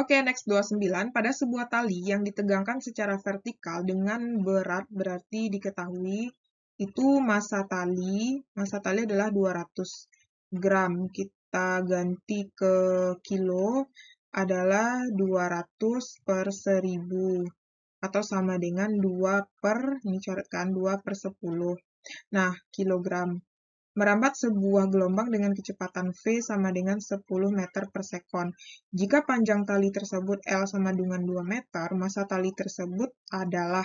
Oke, okay, next 29. Pada sebuah tali yang ditegangkan secara vertikal dengan berat berarti diketahui itu masa tali. Masa tali adalah 200 gram. Kita ganti ke kilo adalah 200 per 1000 atau sama dengan 2 per, ini coretkan 2 per 10. Nah, kilogram merambat sebuah gelombang dengan kecepatan V sama dengan 10 meter per sekon. Jika panjang tali tersebut L sama dengan 2 meter, masa tali tersebut adalah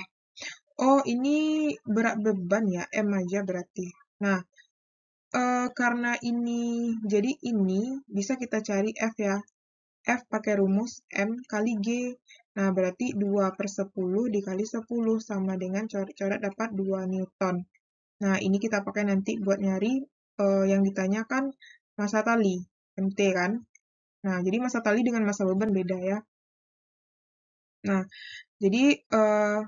Oh, ini berat beban ya, M aja berarti. Nah, e, karena ini, jadi ini bisa kita cari F ya. F pakai rumus M kali G. Nah, berarti 2 per 10 dikali 10 sama dengan coret-coret dapat 2 Newton. Nah, ini kita pakai nanti buat nyari uh, yang ditanyakan masa tali, MT kan. Nah, jadi masa tali dengan masa beban beda ya. Nah, jadi uh,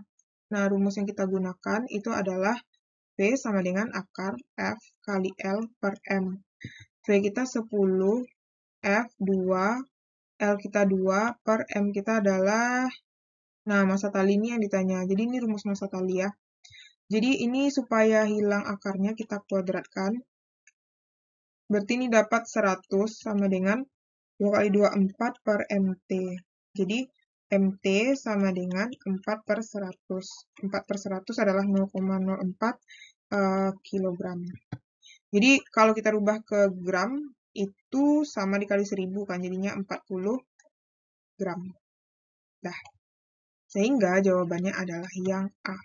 nah rumus yang kita gunakan itu adalah V sama dengan akar F kali L per M. V kita 10, F 2, L kita 2, per M kita adalah, nah masa tali ini yang ditanya. Jadi ini rumus masa tali ya. Jadi ini supaya hilang akarnya kita kuadratkan. Berarti ini dapat 100 sama dengan 2 kali 2, per MT. Jadi MT sama dengan 4 per 100. 4 per 100 adalah 0,04 uh, eh, kilogram. Jadi kalau kita rubah ke gram, itu sama dikali 1000 kan, jadinya 40 gram. Dah. Sehingga jawabannya adalah yang A.